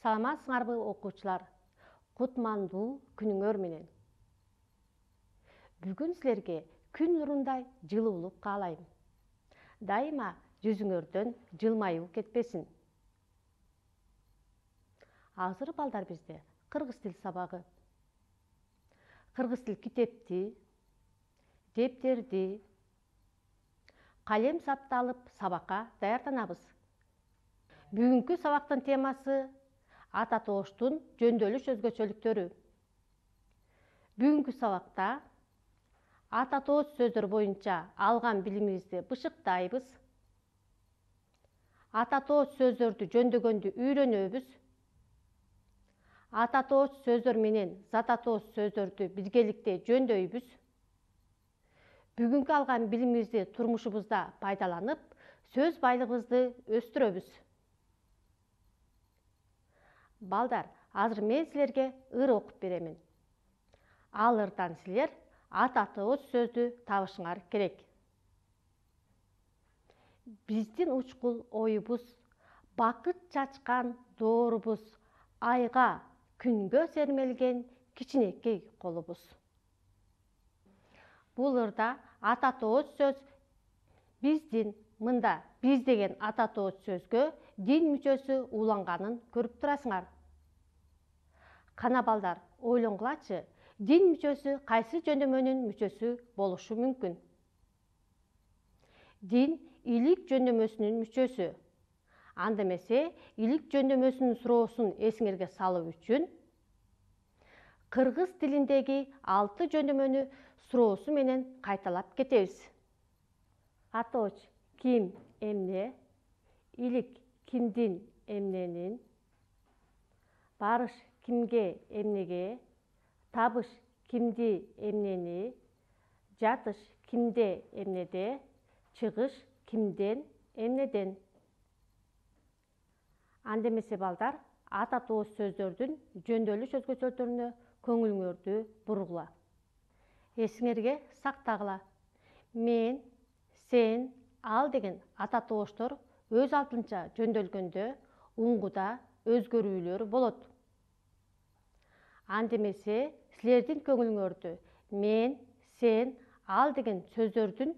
саламатсыңарбы окуучулар кутмандуу күнүңөр менен Бүгін сілерге күн нурундай ұлып каалайм дайыма жүзүңөрдөн жылмаюу кетпесін. азыр балдар бизде қырғыз тіл сабағы. Қырғыз тіл китепти дептерді, қалем сапталып сабакка даярданабыз Бүгінгі сабақтың темасы ата тоштун жөндөлүш өзгөчөлүктөрү бүгүнкү сабакта ата атооч сөздөр боюнча алган билимибизди бышыктайбыз ата атооч сөздөрдү жөндөгөндү үйрөнөбүз ата атооч сөздөр менен зат атооч сөздөрдү биргеликте жөндөйбүз бүгүнкү алган билимибизди турмушубузда пайдаланып сөз байлыгыбызды өстүрөбүз балдар азыр мен силерге ыр окуп беремин ал ырдан силер ат сөздү табышыңар керек биздин учкул оюбуз бакыт чачкан доорубуз айга күнгө сермелген кичинекей колубуз бул ырда ат сөз биздин мында биз деген ат сөзгө Дин мүшесі уланғанын көріп тұрасыңар қана балдар ойлонгулачы дин мүшесі қайсы жөндөмөнүн мүшесі болушу мүмкүн дин илік жөндөмөсүнүн мүчөсү анда эмесе илик жөндөмөсүнүн суроосун эсиңерге салуу үчүн кыргыз тилиндеги алты жөндөмөнү суроосу менен кайталап кетебиз атооч ким эмне илик 긴딘 эмненин барыш кимге эмнеге табыш кимди эмнени жатыш кимде эмнеде чыгыш кимден эмнеден андемесе балдар ат атоос сөздөрдүн жөндөлүш сөз көчөрлөрүнө көңүлүңөрдү бургула эсиңерге сактагыла мен сен ал деген ат атооштор өз алдынча жөндөлгөндө уңгуда өзгөрүүлөр болот андемесе силердин көңүлүңөрдү мен сен ал деген сөздөрдүн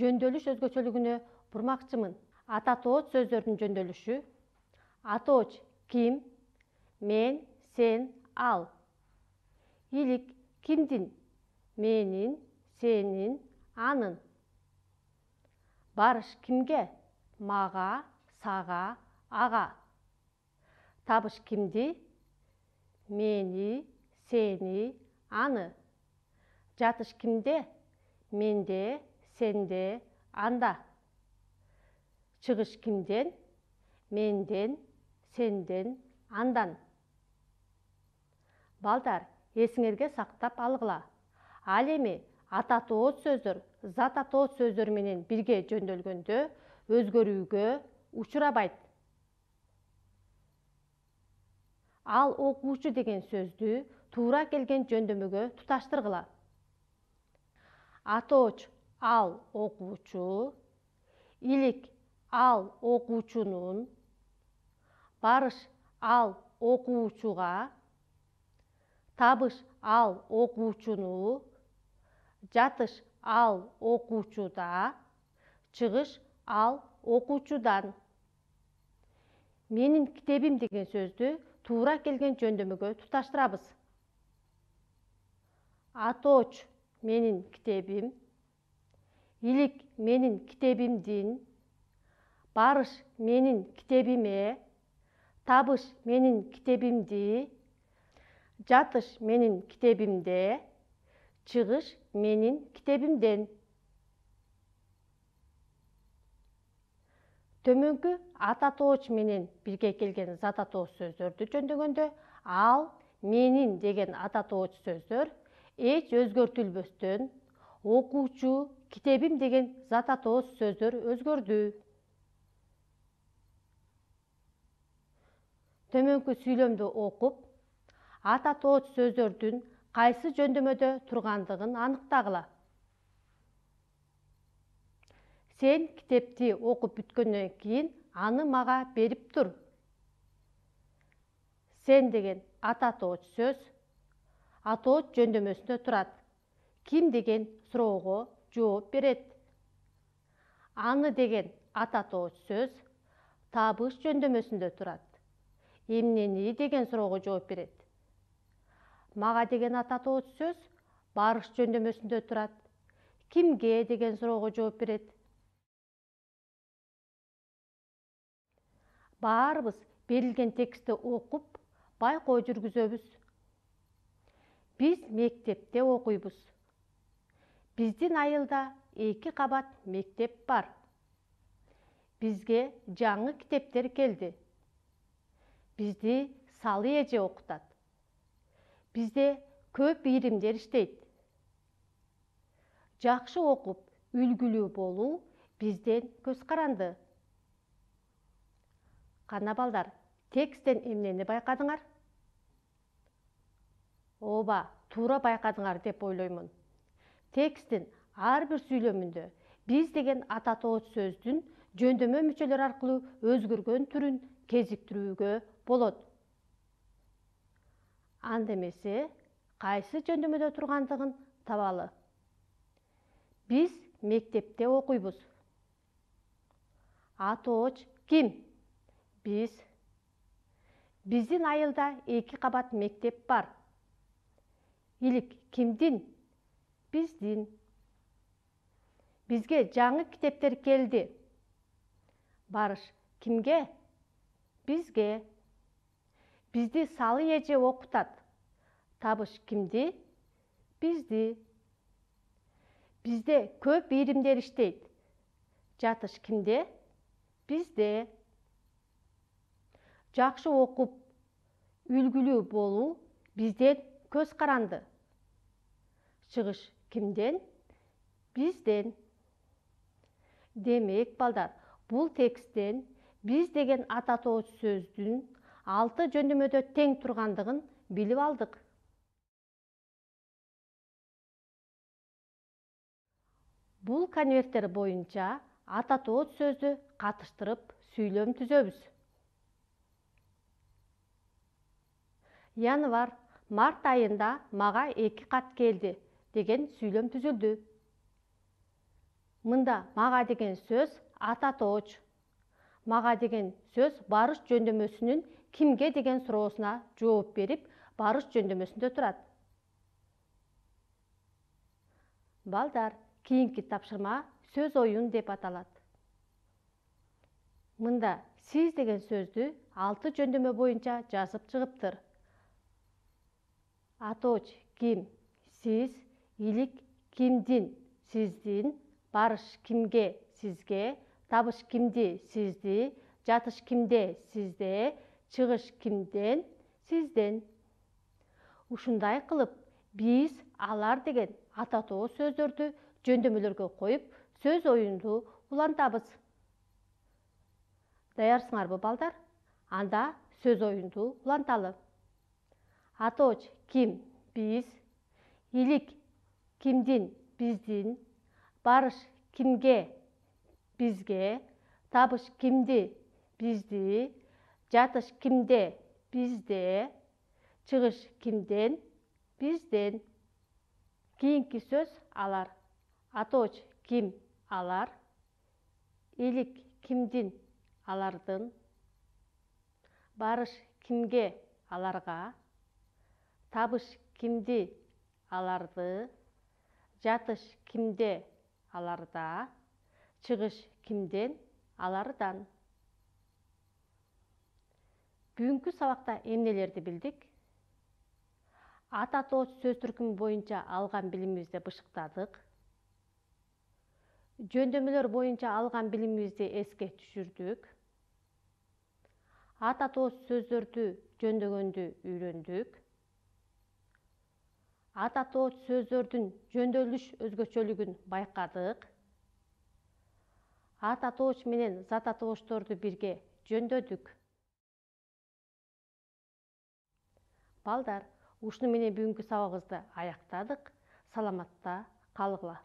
жөндөлүш өзгөчөлүгүнө бурмакчымын ататооч сөздөрдүн жөндөлүшү атооч ким мен сен ал илик кимдин менин сенин анын барыш кимге мага сага ага табыш кимди мени сени аны жатыш кимде менде сенде анда чыгыш кимден менден сенден андан балдар эсиңерге сактап алгыла ал эми ат атоо сөздөр зат атоо сөздөр менен бирге жөндөлгөндө өзгөрүүгө учурабайт ал окуучу деген сөздү туура келген жөндөмүгө туташтыргыла атооч ал окуучу илик ал окуучунун барыш ал окуучуга табыш ал окуучуну жатыш ал окуучуда чыгыш ал окуучудан менин китебим деген сөздү туура келген жөндөмөгө туташтырабыз атооч менин китебим илик менин китебимдин барыш менин китебиме табыш менин китебимди жатыш менин китебимде чыгыш менин китебимден төмөнкү ата атооч менен бирге келген зат атооч сөздөрдү жөндөгөндө ал менин деген ата атооч сөздөр эч өзгөртүлбөстөн окуучу китебим деген зат атооч сөздөр өзгөрдү төмөнкү сүйлөмдү окуп ат атооч сөздөрдүн кайсы жөндөмөдө тургандыгын аныктагыла сен китепти окуп бүткөндөн кийин аны мага берип тур сен деген ата атоочу сөз атоо жөндөмөсүндө турат ким деген суроого жооп берет аны деген ата атоочу сөз табыш жөндөмөсүндө турат эмнени деген суроого жооп берет мага деген ата атоочу сөз барыш жөндөмөсүндө турат кимге деген суроого жооп берет барбыз берілген тексті оқып байкоо жүргізөбіз Біз мектепте окуйбуз биздин айылда эки қабат мектеп бар Бізге жаңы китептер келді. бізді салы эже окутат Бізде көп иримдер иштейт жакшы оқып, үлгүлүү болу бізден көз каранды қана балдар тексттен эмнени байкадыңар Оба, туура байкадыңар деп ойлоймун тексттин ар бир сүйлөмүндө биз деген ата тоот сөздүн жөндөмө мүчөлөр аркылуу өзгөргөн түрүн кезиктирүүгө болот анда эмесе кайсы жөндөмөдө тургандыгын табалы Біз мектепте окуйбуз атооч ким Biz. Bizdin айылда эки кабат мектеп бар. Илик кимдин? Биздин. Бизге жаңы китептер келди. Барыш кимге? Бизге. Бизди салы эже окутат. Табыш кимди? Бизди. Бизде көп иримдер иштейт. Жатыш кимде? Бизде. жакшы окуп үлгүлүү болуу бизден көз каранды чыгыш кимден бизден демек балдар бул тексттен биз деген ата атооч сөздүн алты жөндөмөдө тең тургандыгын билип алдык бул конверттер боюнча ата атооч сөздү катыштырып сүйлөм түзөбүз январь март айында мага эки кат келди деген сүйлөм түзүлдү мында мага деген сөз ат атооч мага деген сөз барыш жөндөмөсүнүн кимге деген суроосуна жооп берип барыш жөндөмөсүндө турат балдар кийинки тапшырма сөз оюн деп аталат мында сиз деген сөздү алты жөндөмө боюнча жазып чыгыптыр аточ ким сиз, илик кимдин сиздин, барыш кимге сізге табыш кимди сизди, жатыш кимде сізде чыгыш кимден сізден ушундай кылып биз алар деген ататоо сөздөрдү жөндөмөлөргө коюп сөз оюнду улантабыз даярсыңарбы балдар анда сөз оюнду уланталы атоочу ким биз илик кимдин биздин барыш кимге бизге табыш кимди бизди жатыш кимде бизде чыгыш кимден бизден кийинки сөз алар атооч ким алар илик кимдин алардын барыш кимге аларга Табыш кімде аларды жатыш кімде аларда шығыш кімден алардан бүгінгі сабақта емнелерді білдік. ат атооч сөз түркүмү бойынша алған билимибизди бышыктадык жөндөмөлөр бойынша алған білімімізді еске түшірдік. ат атооч сөздөрдү жөндөгөндү үйрөндүк ат атооч сөздөрдүн жөндөлүш өзгөчөлүгүн байкадык ат атооч менен зат атоочторду бирге жөндөдүк балдар ушуну менен бүгүнкү сабагыбызды аяктадык саламатта калгыла